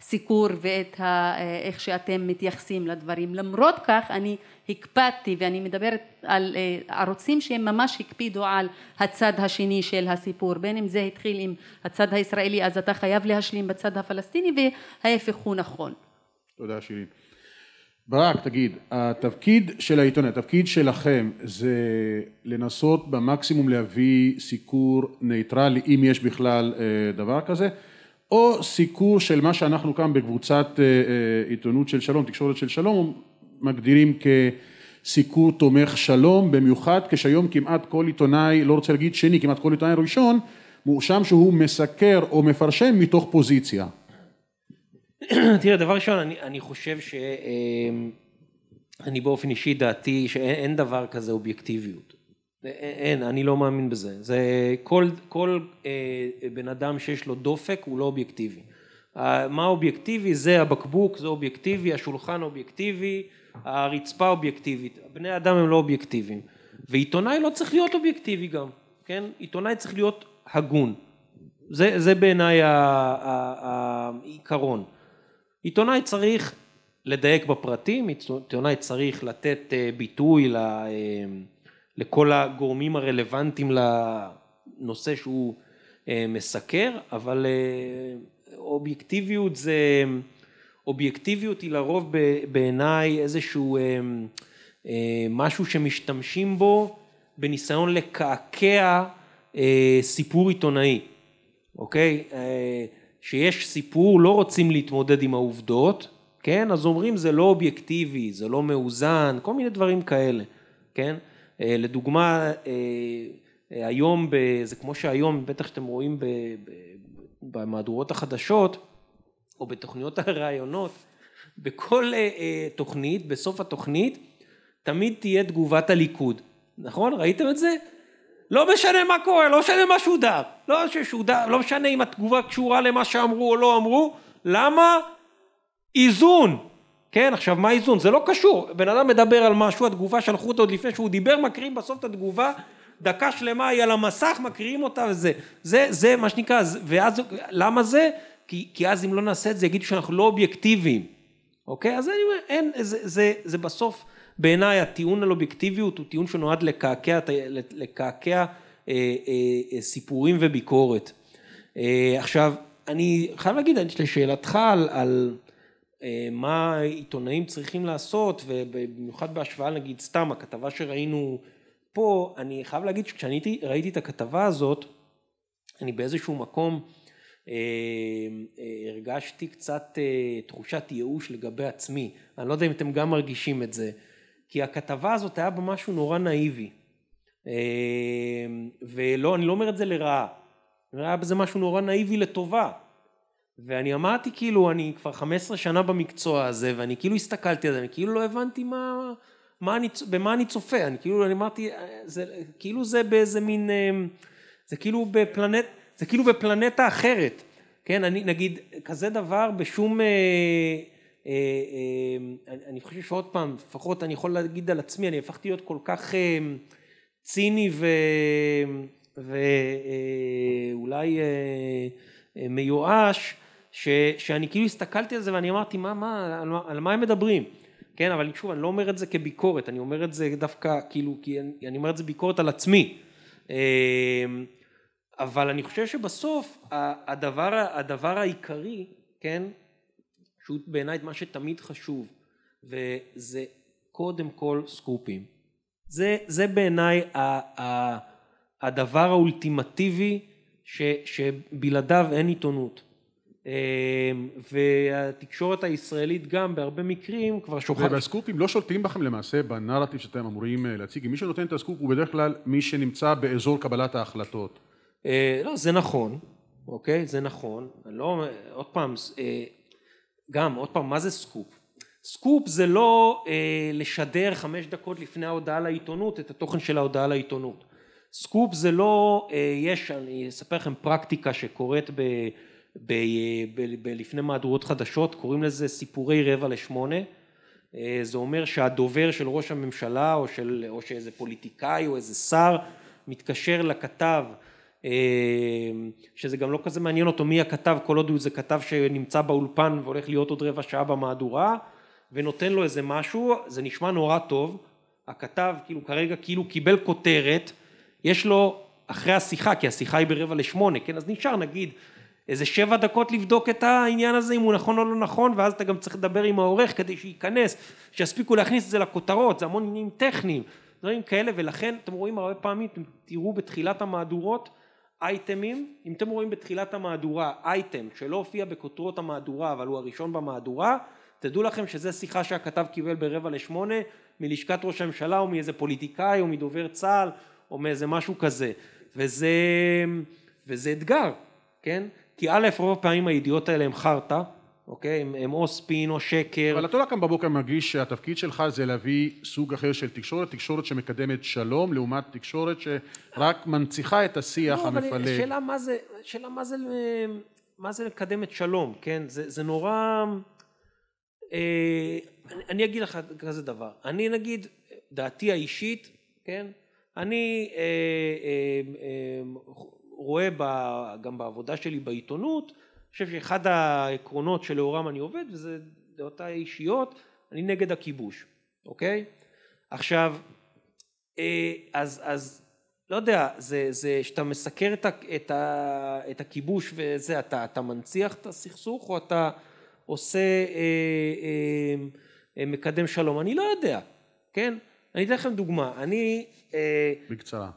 הסיקור אה, ואת ה, אה, איך שאתם מתייחסים לדברים למרות כך אני הקפדתי ואני מדברת על ערוצים שהם ממש הקפידו על הצד השני של הסיפור בין אם זה התחיל עם הצד הישראלי אז אתה חייב להשלים בצד הפלסטיני וההפך הוא נכון תודה שירין ברק תגיד, התפקיד של העיתונאי, התפקיד שלכם זה לנסות במקסימום להביא סיקור נייטרלי אם יש בכלל אה, דבר כזה או סיקור של מה שאנחנו כאן בקבוצת אה, אה, עיתונות של שלום, תקשורת של שלום מגדירים כסיקור תומך שלום במיוחד כשהיום כמעט כל עיתונאי, לא רוצה להגיד שני, כמעט כל עיתונאי ראשון מואשם שהוא מסקר או מפרשן מתוך פוזיציה תראה, דבר ראשון, אני, אני חושב ש... אמ, אני באופן אישי דעתי שאין דבר כזה אובייקטיביות. אין, אני לא מאמין בזה. זה כל, כל אה, בן אדם שיש לו דופק הוא לא אובייקטיבי. מה אובייקטיבי? זה הבקבוק, זה אובייקטיבי, השולחן אובייקטיבי, הרצפה אובייקטיבית. בני אדם הם לא אובייקטיביים. ועיתונאי לא צריך להיות אובייקטיבי גם, כן? עיתונאי צריך להיות הגון. זה, זה בעיניי העיקרון. עיתונאי צריך לדייק בפרטים, עיתונאי צריך לתת אה, ביטוי ל, אה, לכל הגורמים הרלוונטיים לנושא שהוא אה, מסקר, אבל אובייקטיביות זה, אובייקטיביות היא לרוב בעיניי איזשהו משהו שמשתמשים בו בניסיון לקעקע סיפור עיתונאי, אוקיי? שיש סיפור, לא רוצים להתמודד עם העובדות, כן? אז אומרים זה לא אובייקטיבי, זה לא מאוזן, כל מיני דברים כאלה, כן? אה, לדוגמה, אה, אה, היום, זה כמו שהיום, בטח שאתם רואים במהדורות החדשות, או בתוכניות הראיונות, בכל תוכנית, בסוף התוכנית, תמיד תהיה תגובת הליכוד. נכון? ראיתם את זה? לא משנה מה קורה, לא משנה מה שודר, לא, ששודר, לא משנה אם התגובה קשורה למה שאמרו או לא אמרו, למה? איזון. כן, עכשיו מה איזון? זה לא קשור. בן אדם מדבר על משהו, התגובה שלחו אותו עוד לפני שהוא דיבר, מקריאים בסוף את התגובה, דקה שלמה היא על המסך, מקריאים אותה וזה. זה, זה מה שנקרא, ואז, למה זה? כי, כי אז אם לא נעשה את זה, יגידו שאנחנו לא אובייקטיביים. אוקיי? אז אני אומר, אין, זה, זה, זה זה בסוף... בעיניי הטיעון על אובייקטיביות הוא טיעון שנועד לקעקע, לקעקע אה, אה, אה, סיפורים וביקורת. אה, עכשיו, אני חייב להגיד, לשאלתך על, על אה, מה עיתונאים צריכים לעשות, ובמיוחד בהשוואה נגיד סתם, הכתבה שראינו פה, אני חייב להגיד שכשאני ראיתי את הכתבה הזאת, אני באיזשהו מקום אה, אה, הרגשתי קצת אה, תחושת ייאוש לגבי עצמי. אני לא יודע אם אתם גם מרגישים את זה. כי הכתבה הזאת היה בה משהו נורא נאיבי. אמ, ולא, אני לא אומר את זה לרעה. היה בזה משהו נורא נאיבי לטובה. ואני אמרתי כאילו, אני כבר 15 שנה במקצוע הזה, ואני כאילו הסתכלתי על זה, אני כאילו לא הבנתי מה, מה אני, במה אני צופה. אני כאילו, אני אמרתי, אה, זה, כאילו זה באיזה מין, אמ, זה כאילו בפלנט, זה כאילו בפלנטה אחרת. כן, אני, נגיד, כזה דבר בשום... אה, אה, אה, אני חושב שעוד פעם, לפחות אני יכול להגיד על עצמי, אני הפכתי להיות כל כך אה, ציני ואולי מיואש, ש, שאני כאילו הסתכלתי על זה ואני אמרתי, מה, מה, על מה, על מה הם מדברים? כן, אבל שוב, אני לא אומר את זה כביקורת, אני אומר את זה דווקא, כאילו, כי אני, אני אומר את זה ביקורת על עצמי. אבל אני חושב שבסוף הדבר, הדבר העיקרי, כן, שהוא בעיניי מה שתמיד חשוב וזה קודם כל סקופים זה, זה בעיניי הדבר האולטימטיבי ש, שבלעדיו אין עיתונות אמ, והתקשורת הישראלית גם בהרבה מקרים כבר שוכחת. והסקופים לא שולטים בכם למעשה בנרטיב שאתם אמורים אה, להציג. מי שנותן את הסקופ הוא בדרך כלל מי שנמצא באזור קבלת ההחלטות. אה, לא, זה נכון, אוקיי? זה נכון. לא, עוד פעם, אה, גם, עוד פעם, מה זה סקופ? סקופ זה לא אה, לשדר חמש דקות לפני ההודעה לעיתונות את התוכן של ההודעה לעיתונות. סקופ זה לא, אה, יש, אני אספר לכם פרקטיקה שקורית ב, ב, ב, ב, ב, לפני מהדורות חדשות, קוראים לזה סיפורי רבע לשמונה. אה, זה אומר שהדובר של ראש הממשלה או, של, או שאיזה פוליטיקאי או איזה שר מתקשר לכתב אמ, שזה גם לא כזה מעניין אותו מי הכתב כל עוד הוא איזה כתב שנמצא באולפן והולך להיות עוד רבע שעה במהדורה ונותן לו איזה משהו זה נשמע נורא טוב הכתב כאילו כרגע כאילו קיבל כותרת יש לו אחרי השיחה כי השיחה היא ברבע לשמונה כן אז נשאר נגיד איזה שבע דקות לבדוק את העניין הזה אם הוא נכון או לא נכון ואז אתה גם צריך לדבר עם העורך כדי שייכנס שיספיקו להכניס את זה לכותרות זה המון עניינים טכניים דברים כאלה ולכן אתם רואים הרבה פעמים אתם תראו בתחילת המהדורות אייטמים, אם אתם רואים בתחילת המהדורה אייטם שלא הופיע בכותרות המהדורה אבל הוא הראשון במהדורה, תדעו לכם שזה שיחה שהכתב קיבל ברבע לשמונה מלשכת ראש הממשלה או מאיזה פוליטיקאי או מדובר צה"ל או מאיזה משהו כזה, וזה, וזה אתגר, כן? כי א', רוב הפעמים הידיעות האלה הם חרטא אוקיי? הם, הם או ספין או שקר. אבל אתה לא קם בבוקר מרגיש שהתפקיד שלך זה להביא סוג אחר של תקשורת, תקשורת שמקדמת שלום לעומת תקשורת שרק מנציחה את השיח לא, המפלג. אבל שאלה מה זה, שאלה מה זה, מה זה מקדמת שלום, כן? זה, זה נורא... אה, אני, אני אגיד לך כזה דבר. אני נגיד, דעתי האישית, כן? אני אה, אה, אה, רואה ב, גם בעבודה שלי בעיתונות חושב שאחד העקרונות שלאורם אני עובד וזה דעותיי האישיות, אני נגד הכיבוש, אוקיי? עכשיו, אה, אז, אז לא יודע, זה, זה שאתה מסקר את, ה, את, ה, את הכיבוש וזה, אתה, אתה מנציח את הסכסוך או אתה עושה, אה, אה, אה, מקדם שלום? אני לא יודע, כן? אני אתן לכם דוגמה, אני... אה, בקצרה.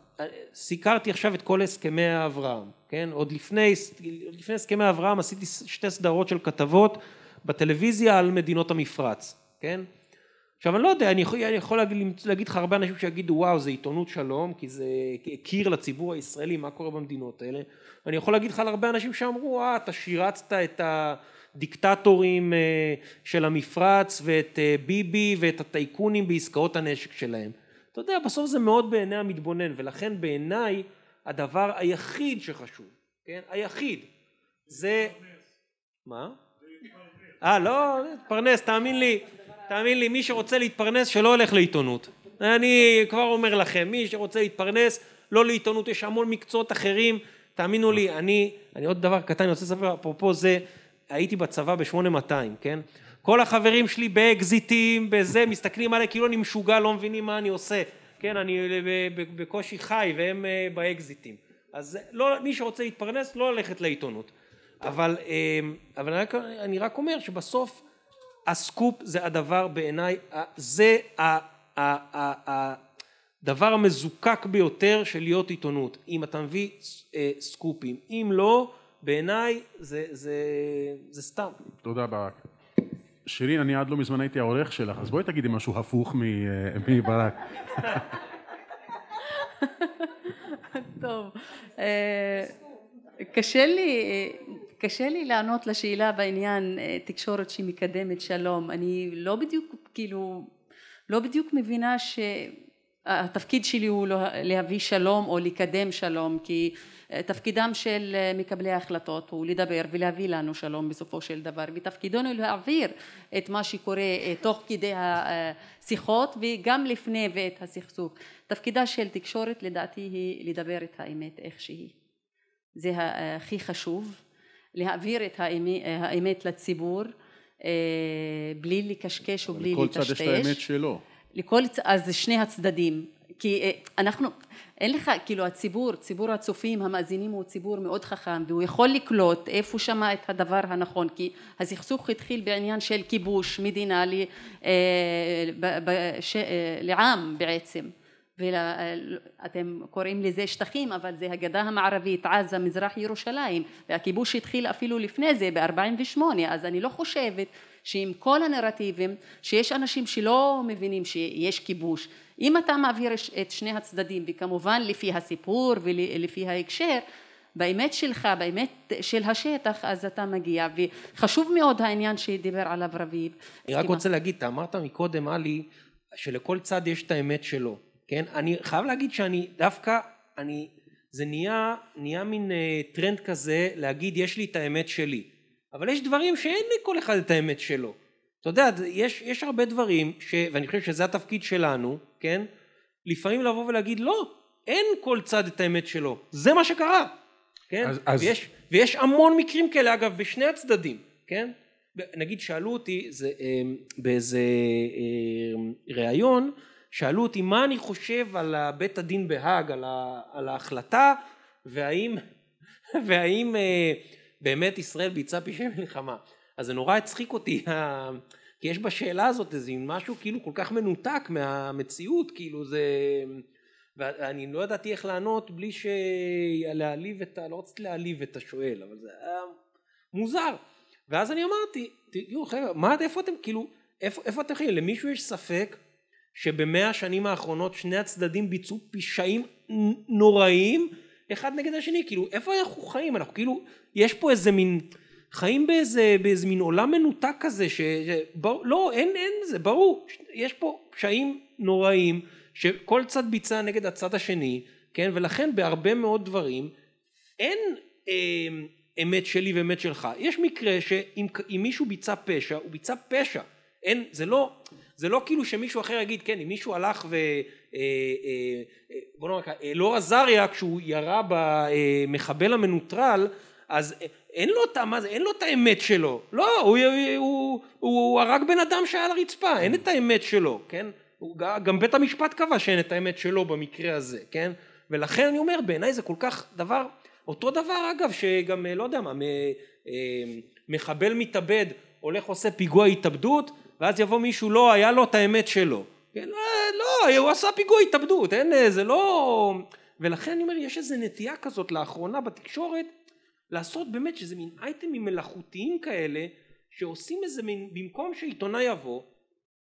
סיקרתי עכשיו את כל הסכמי האברהם, כן? עוד לפני, עוד לפני הסכמי האברהם עשיתי שתי סדרות של כתבות בטלוויזיה על מדינות המפרץ, כן? עכשיו אני לא יודע, אני יכול, אני יכול להגיד, להגיד לך הרבה אנשים שיגידו וואו זה עיתונות שלום כי זה הכיר לציבור הישראלי מה קורה במדינות האלה אני יכול להגיד לך על הרבה אנשים שאמרו אה אתה שירצת את הדיקטטורים אה, של המפרץ ואת אה, ביבי ואת הטייקונים בעסקאות הנשק שלהם אתה יודע, בסוף זה מאוד בעיני המתבונן, ולכן בעיניי הדבר היחיד שחשוב, כן? היחיד, זה... מה? אה, לא, להתפרנס, תאמין לי, תאמין לי, מי שרוצה להתפרנס שלא הולך לעיתונות. אני כבר אומר לכם, מי שרוצה להתפרנס, לא לעיתונות, יש המון מקצועות אחרים, תאמינו לי, אני, אני עוד דבר קטן, אני רוצה לספר, אפרופו זה, הייתי בצבא ב-8200, כן? כל החברים שלי באקזיטים, בזה, מסתכלים עליי כאילו אני משוגע, לא מבינים מה אני עושה. כן, אני אה, בקושי חי והם אה, באקזיטים. אז אה, לא, מי שרוצה להתפרנס לא ללכת לעיתונות. אבל, אמ, אבל אני, רק, אני רק אומר שבסוף הסקופ זה הדבר בעיניי, זה הדבר המזוקק ביותר של להיות עיתונות. אם אתה מביא סקופים, אם לא, בעיניי זה, זה, זה סתם. תודה ברק. שירין, אני עד לא מזמן הייתי העורך שלך, אז בואי תגידי משהו הפוך מברק. אה, טוב, אה, קשה לי, קשה לי לענות לשאלה בעניין אה, תקשורת שמקדמת שלום. אני לא בדיוק, כאילו, לא בדיוק מבינה ש... התפקיד שלי הוא להביא שלום או לקדם שלום כי אה, תפקידם של אה, מקבלי ההחלטות הוא לדבר ולהביא לנו שלום בסופו של דבר ותפקידנו להעביר את מה שקורה אה, תוך כדי השיחות וגם לפני ואת הסכסוך תפקידה של תקשורת לדעתי היא לדבר את האמת איך שהיא זה הכי חשוב להעביר את האמת, לציבור בלי לקשקש ובלי לטשטש. לכל צד יש את האמת שלו. לכל, אז זה שני הצדדים, כי אה, אנחנו, אין לך, כאילו הציבור, ציבור הצופים, המאזינים הוא ציבור מאוד חכם והוא יכול לקלוט איפה הוא שמע את הדבר הנכון כי הסכסוך התחיל בעניין של כיבוש מדינה ל, אה, ב, ב, ש, אה, לעם בעצם ואתם קוראים לזה שטחים אבל זה הגדה המערבית עזה מזרח ירושלים והכיבוש התחיל אפילו לפני זה ב-48 אז אני לא חושבת שעם כל הנרטיבים, שיש אנשים שלא מבינים שיש כיבוש, אם אתה מעביר את שני הצדדים, וכמובן לפי הסיפור ולפי ההקשר, באמת שלך, באמת של השטח, אז אתה מגיע, וחשוב מאוד העניין שדיבר עליו רביב. אני רק רוצה להגיד, אתה אמרת מקודם, עלי, שלכל צד יש את האמת שלו, כן? אני חייב להגיד שאני דווקא, אני, זה נהיה, נהיה מין אה, טרנד כזה להגיד, יש לי את האמת שלי. אבל יש דברים שאין לכל אחד את האמת שלו. אתה יודע, יש, יש הרבה דברים, ש, ואני חושב שזה התפקיד שלנו, כן? לפעמים לבוא ולהגיד, לא, אין כל צד את האמת שלו, זה מה שקרה, כן? אז, אז... ויש, ויש המון מקרים כאלה, אגב, בשני הצדדים, כן? נגיד שאלו אותי זה, אה, באיזה אה, אמ, ראיון, שאלו אותי מה אני חושב על בית הדין בהאג, על, על ההחלטה, והאם, והאם אה, באמת ישראל ביצעה פשעי מלחמה. אז זה נורא הצחיק אותי, כי יש בשאלה הזאת איזה משהו כאילו כל כך מנותק מהמציאות, כאילו זה... ואני לא ידעתי איך לענות בלי להעליב את ה... לא רציתי להעליב את השואל, אבל זה היה מוזר. ואז אני אמרתי, תראו חבר'ה, מה, איפה אתם, כאילו, איפה, איפה אתם חיים? למישהו יש ספק שבמאה השנים האחרונות שני הצדדים ביצעו פשעים נוראיים? אחד נגד השני, כאילו איפה אנחנו חיים? אנחנו כאילו, יש פה איזה מין, חיים באיזה, באיזה מין עולם מנותק כזה, ש... שבר, לא, אין, אין, זה ברור, יש פה פשעים נוראים, שכל צד ביצע נגד הצד השני, כן, ולכן בהרבה מאוד דברים, אין... אה, אמת שלי ואמת שלך. יש מקרה שאם מישהו ביצע פשע, הוא ביצע פשע. אין, זה לא, זה לא כאילו שמישהו אחר יגיד, כן, אם מישהו הלך ו... אה, אה, אה, בוא נאמר ככה אלאור עזריה כשהוא ירה במחבל המנוטרל אז אין לו את זה אין לו את האמת שלו לא הוא, הוא, הוא, הוא הרג בן אדם שהיה על הרצפה אין את האמת שלו כן גם בית המשפט קבע שאין את האמת שלו במקרה הזה כן ולכן אני אומר בעיניי זה כל כך דבר אותו דבר אגב שגם לא יודע מה מחבל מתאבד הולך עושה פיגוע התאבדות ואז יבוא מישהו לא היה לו את האמת שלו כן, לא, לא, הוא עשה פיגוע התאבדות, אין, אה, זה לא... ולכן אני אומר, יש איזו נטייה כזאת לאחרונה בתקשורת לעשות באמת שזה מין אייטמים מלאכותיים כאלה שעושים איזה מין, במקום שעיתונאי יבוא,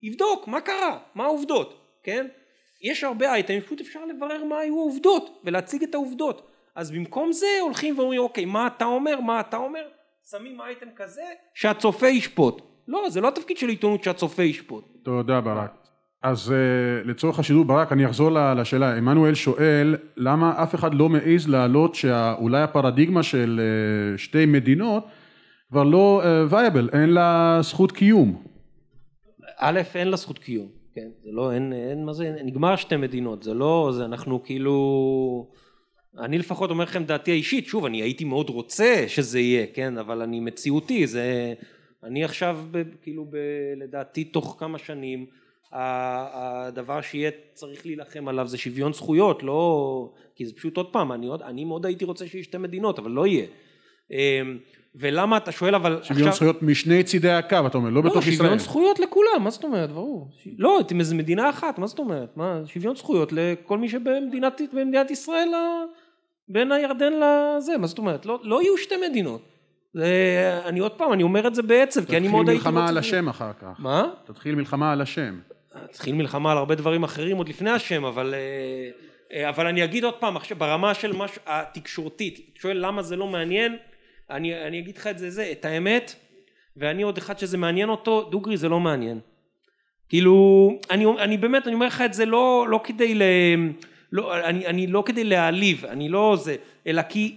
יבדוק מה קרה, מה העובדות, כן? יש הרבה אייטמים, פשוט אפשר לברר מה היו העובדות ולהציג את העובדות. אז במקום זה הולכים ואומרים, אוקיי, מה אתה אומר, מה אתה אומר, שמים אייטם כזה שהצופה ישפוט. לא, זה לא התפקיד של עיתונות שהצופה ישפוט. תודה ברק. אז אה, לצורך השידור ברק, אני אחזור לשאלה. עמנואל שואל, למה אף אחד לא מעז להעלות שאולי הפרדיגמה של אה, שתי מדינות כבר לא וייבל, אה, אין לה זכות קיום? א', אין לה זכות קיום. כן, זה לא, אין, אין מה זה, נגמר שתי מדינות, זה לא, זה אנחנו כאילו... אני לפחות אומר לכם דעתי האישית, שוב, אני הייתי מאוד רוצה שזה יהיה, כן, אבל אני מציאותי, זה... אני עכשיו, ב, כאילו, ב, לדעתי, תוך כמה שנים... הדבר שיהיה צריך להילחם עליו זה שוויון זכויות לא כי זה פשוט עוד פעם אני, עוד, אני מאוד הייתי רוצה שיהיו שתי מדינות אבל לא יהיה אמ, ולמה אתה שואל אבל שוויון עכשיו... זכויות משני צידי הקו אתה אומר לא, לא בתוך שוויון ישראל. שוויון זכויות לכולם מה זאת אומרת ברור. ש... לא אתם איזה מדינה אחת מה זאת אומרת מה שוויון זכויות לכל מי שבמדינת ישראל ה... בין הירדן לזה מה זאת אומרת לא, לא יהיו שתי מדינות. זה, אני עוד פעם אני אומר את זה בעצב כי אני מאוד הייתי תתחיל מלחמה על השם אחר כך. מה? תתחיל מלחמה על השם. התחיל מלחמה על הרבה דברים אחרים עוד לפני השם אבל אה, אה, אבל אני אגיד עוד פעם עכשיו ברמה של משהו התקשורתית שואל למה זה לא מעניין אני, אני אגיד לך את זה זה את האמת ואני עוד אחד שזה מעניין אותו דוגרי זה לא מעניין כאילו אני, אני באמת אני אומר לך את זה לא, לא כדי ל... לא, אני, אני לא כדי להעליב אני לא זה אלא כי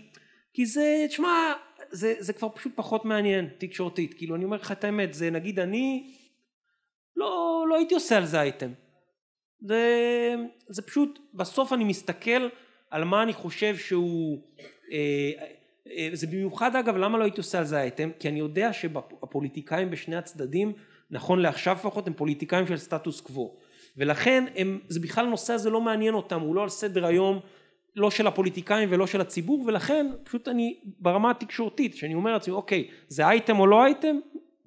כי זה תשמע זה, זה כבר פשוט פחות מעניין תקשורתית כאילו אני אומר לך את האמת זה נגיד אני לא, לא הייתי עושה על זה אייטם. זה, זה פשוט, בסוף אני מסתכל על מה אני חושב שהוא... אה, אה זה במיוחד אגב, למה לא הייתי עושה על זה אייטם? כי אני יודע שהפוליטיקאים בשני הצדדים, נכון לעכשיו לפחות, הם פוליטיקאים של סטטוס קוו. ולכן הם, זה בכלל הנושא הזה לא מעניין אותם, הוא לא על סדר היום לא של הפוליטיקאים ולא של הציבור ולכן פשוט אני ברמה התקשורתית שאני אומר לעצמי אוקיי זה אייטם או לא אייטם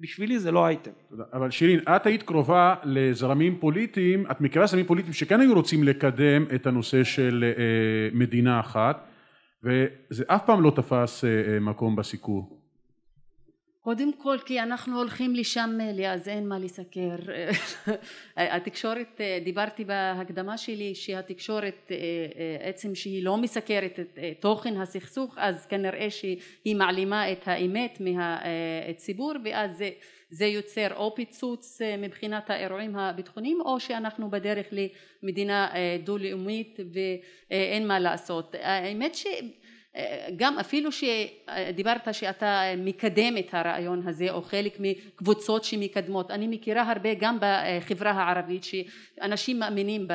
בשבילי זה לא אייטם. אבל שירין, את היית קרובה לזרמים פוליטיים, את מכירה זרמים פוליטיים שכן היו רוצים לקדם את הנושא של אה, מדינה אחת, וזה אף פעם לא תפס אה, אה, מקום בסיקור. קודם כל כי אנחנו הולכים לשם מילא אז אין מה לסקר התקשורת אה, דיברתי בהקדמה שלי שהתקשורת אה, אה, עצם שהיא לא מסקרת את תוכן הסכסוך אז כנראה שהיא מעלימה את האמת מהציבור ואז זה, זה יוצר או פיצוץ מבחינת האירועים הביטחוניים או שאנחנו בדרך למדינה דו לאומית ואין מה לעשות האמת ש... גם אפילו שדיברת שאתה מקדם את הרעיון הזה או חלק מקבוצות שמקדמות אני מכירה הרבה גם בחברה הערבית שאנשים מאמינים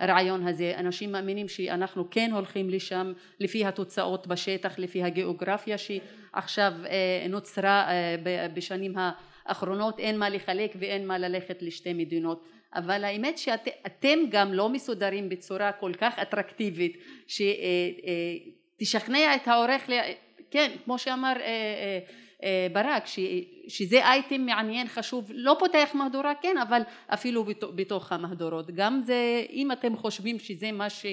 ברעיון הזה אנשים מאמינים שאנחנו כן הולכים לשם לפי התוצאות בשטח לפי הגיאוגרפיה שעכשיו אה, נוצרה אה, בשנים האחרונות אין מה לחלק ואין מה ללכת לשתי מדינות אבל האמת שאתם שאת, גם לא מסודרים בצורה כל כך אטרקטיבית ש... אה, תשכנע את העורך, כן, כמו שאמר אה, אה, אה, ברק, ש, שזה אייטם מעניין, חשוב, לא פותח מהדורה, כן, אבל אפילו בתוך המהדורות. גם זה, אם אתם חושבים שזה מה ש...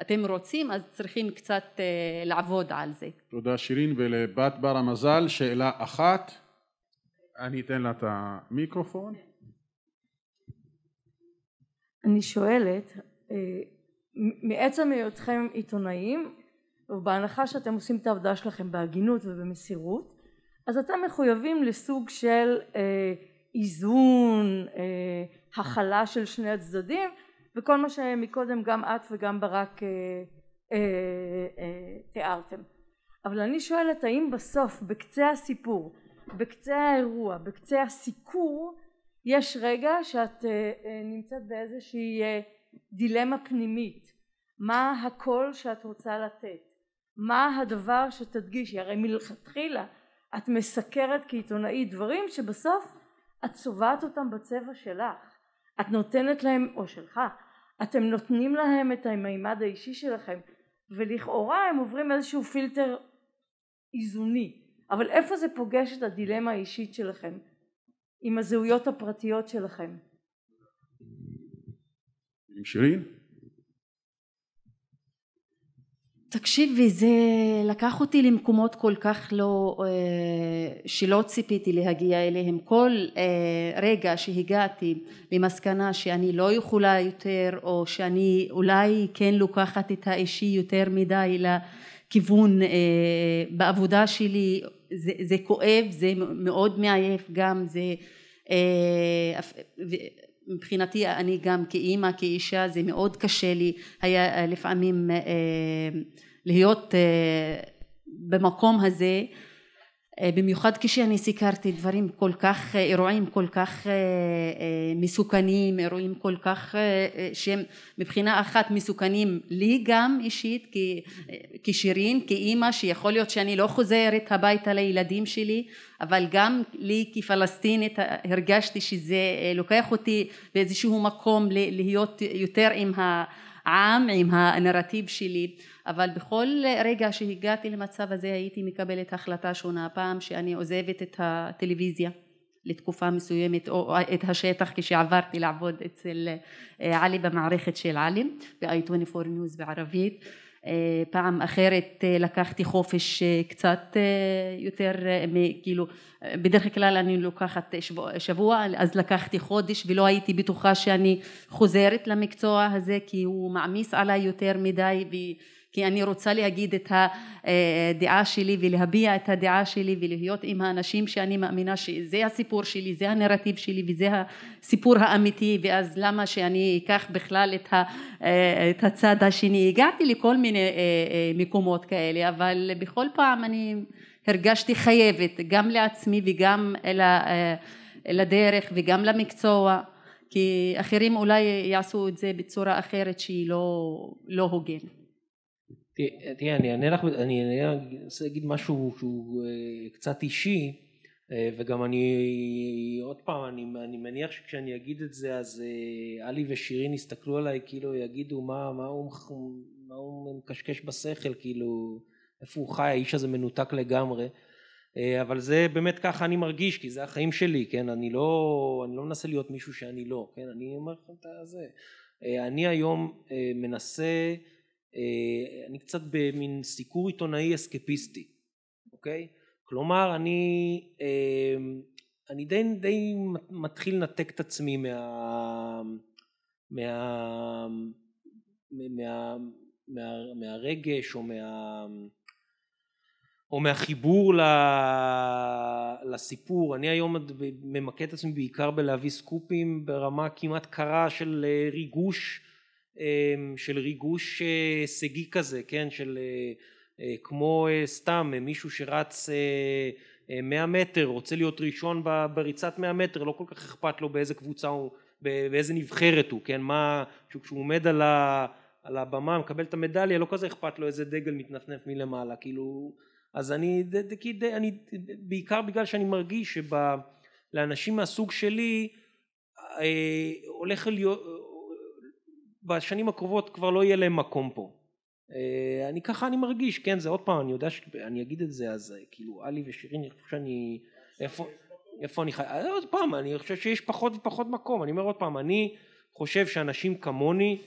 אתם רוצים אז צריכים קצת אה, לעבוד על זה. תודה שירין ולבת בר המזל שאלה אחת אני אתן לה את המיקרופון. אני שואלת אה, מעצם היותכם עיתונאים ובהנחה שאתם עושים את העבודה שלכם בהגינות ובמסירות אז אתם מחויבים לסוג של אה, איזון, אה, הכלה של שני הצדדים וכל מה שמקודם גם את וגם ברק אה, אה, אה, תיארתם. אבל אני שואלת האם בסוף בקצה הסיפור, בקצה האירוע, בקצה הסיקור יש רגע שאת אה, אה, נמצאת באיזושהי אה, דילמה פנימית מה הקול שאת רוצה לתת מה הדבר שתדגישי הרי מלכתחילה את מסקרת כעיתונאית דברים שבסוף את צובעת אותם בצבע שלך את נותנת להם או שלך אתם נותנים להם את המימד האישי שלכם ולכאורה הם עוברים איזשהו פילטר איזוני אבל איפה זה פוגש את הדילמה האישית שלכם עם הזהויות הפרטיות שלכם? עם שירין? תקשיבי, זה לקח אותי למקומות כל כך לא, אה, שלא ציפיתי להגיע אליהם. כל אה, רגע שהגעתי למסקנה שאני לא יכולה יותר, או שאני אולי כן לוקחת את האישי יותר מדי לכיוון אה, בעבודה שלי, זה, זה כואב, זה מאוד מעייף גם, זה... מבחינתי אני גם כאימא כאישה זה מאוד קשה לי היה אה, לפעמים אה, אה, להיות במקום הזה אה, במיוחד כשאני סיקרתי דברים כל כך, אה, אירועים כל כך אה, מסוכנים, אירועים כל כך שהם מבחינה אחת מסוכנים לי גם אישית כשירין, כאימא שיכול להיות שאני לא חוזרת הביתה לילדים שלי אבל גם לי כפלסטינית הרגשתי שזה לוקח אותי באיזשהו מקום להיות יותר עם ה... עם עם הנרטיב שלי אבל בכל רגע שהגעתי למצב הזה הייתי מקבלת החלטה שונה פעם שאני עוזבת את הטלוויזיה לתקופה מסוימת או את השטח כשעברתי לעבוד אצל אה, עלי במערכת של עלי ב-i24 news בערבית אה, פעם אחרת אה, לקחתי חופש אה, קצת יותר כאילו בדרך כלל אני לוקחת שבוע, שבוע אז לקחתי חודש ולא הייתי בטוחה שאני חוזרת למקצוע הזה כי הוא מעמיס עליי יותר מדי כי אני רוצה להגיד את הדעה אה, שלי ולהביע את הדעה שלי ולהיות עם האנשים שאני מאמינה שזה הסיפור שלי, זה הנרטיב שלי וזה הסיפור האמיתי ואז למה שאני אקח בכלל את, אה, הצד השני. הגעתי לכל מיני אה, מקומות כאלה אבל בכל פעם אני הרגשתי חייבת גם לעצמי וגם לדרך וגם למקצוע כי אחרים אולי יעשו את זה בצורה אחרת שהיא לא, לא הוגנת תראה, אני אענה לך, אני אנסה להגיד משהו שהוא אה, קצת אישי, אה, וגם אני, עוד פעם, אני, אני מניח שכשאני אגיד את זה, אז אה, עלי ושירין יסתכלו עליי, כאילו יגידו מה, מה, הוא, מה הוא מקשקש בשכל, כאילו, איפה הוא חי, האיש הזה מנותק לגמרי. אבל זה באמת ככה אני מרגיש כי זה החיים שלי כן אני לא אני לא מנסה להיות מישהו שאני לא כן אני אומר לכם את זה אני היום מנסה אה, אני קצת במין סיקור עיתונאי אסקפיסטי, אוקיי? כלומר אני, אה, אני די, די מתחיל לנתק את עצמי מה, מה, מה, מה, מהרגש או מה... או מהחיבור לסיפור. אני היום ממקד את עצמי בעיקר בלהביא סקופים ברמה כמעט קרה של אה, ריגוש אמ, של ריגוש הישגי אה, כזה כן של אה, אה, כמו סתם מישהו שרץ 100 מטר רוצה להיות ראשון בריצת 100 מטר לא כל כך אכפת לו באיזה קבוצה הוא באיזה נבחרת הוא כן מה כשהוא עומד על, ה, על הבמה מקבל את המדליה לא כזה אכפת לו איזה דגל מתנפנף מלמעלה כאילו אז אני, ד, ד, ד, אני בעיקר בגלל שאני מרגיש שלאנשים מהסוג שלי אה, הולך להיות בשנים הקרובות כבר לא יהיה להם מקום פה. אה, אני ככה אני מרגיש, כן זה עוד פעם אני יודע שאני אגיד את זה אז אה, כאילו עלי ושירין אני חושב שאני איפה, איפה אני חי, אה, עוד פעם אני חושב שיש פחות ופחות מקום, אני אומר עוד פעם אני חושב שאנשים כמוני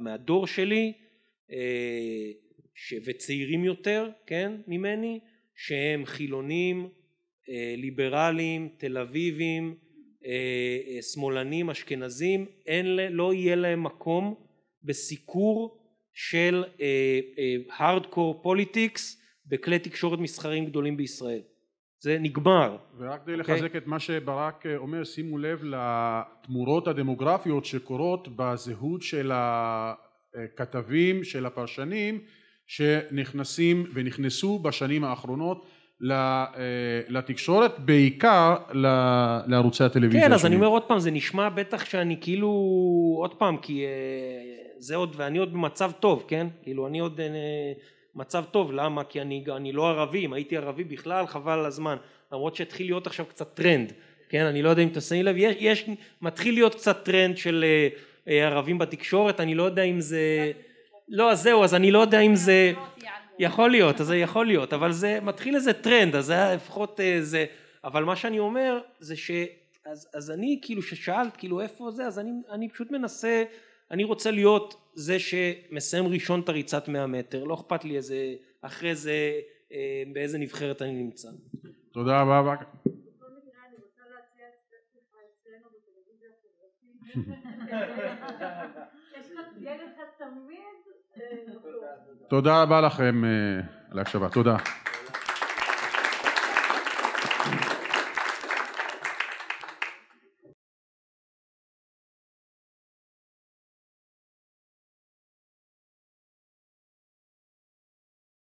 מהדור שלי ש... וצעירים יותר כן ממני שהם חילונים ליברלים תל אביבים אה, אה, שמאלנים אשכנזים אין, לא יהיה להם מקום בסיקור של הארדקור אה, פוליטיקס בכלי תקשורת מסחרים גדולים בישראל זה נגמר. ורק כדי okay. אוקיי? לחזק את מה שברק אומר, שימו לב לתמורות הדמוגרפיות שקורות בזהות של הכתבים, של הפרשנים, שנכנסים ונכנסו בשנים האחרונות לתקשורת, בעיקר לערוצי הטלוויזיה. כן, אז אני אומר עוד פעם, זה נשמע בטח שאני כאילו, עוד פעם, כי זה עוד, ואני עוד במצב טוב, כן? כאילו, אני עוד מצב טוב, למה? כי אני, אני לא ערבי, אם הייתי ערבי בכלל, חבל על הזמן. למרות שהתחיל להיות עכשיו קצת טרנד, כן? אני לא יודע אם אתה שמים לב, יש, יש, מתחיל להיות קצת טרנד של ערבים בתקשורת, אני לא יודע אם זה... לא, אז זהו, אז אני לא יודע אם זה... יכול להיות, אז זה יכול להיות, אבל זה מתחיל איזה טרנד, אז זה היה לפחות איזה, אה, אבל מה שאני אומר זה ש... אז, אז אני כאילו ששאלת כאילו איפה זה אז אני, אני פשוט מנסה אני רוצה להיות זה שמסיים ראשון את הריצת 100 מטר לא אכפת לי איזה אחרי זה אה, באיזה נבחרת אני נמצא תודה רבה יש לך תמיד תודה רבה לכם אה, על ההקשבה, תודה.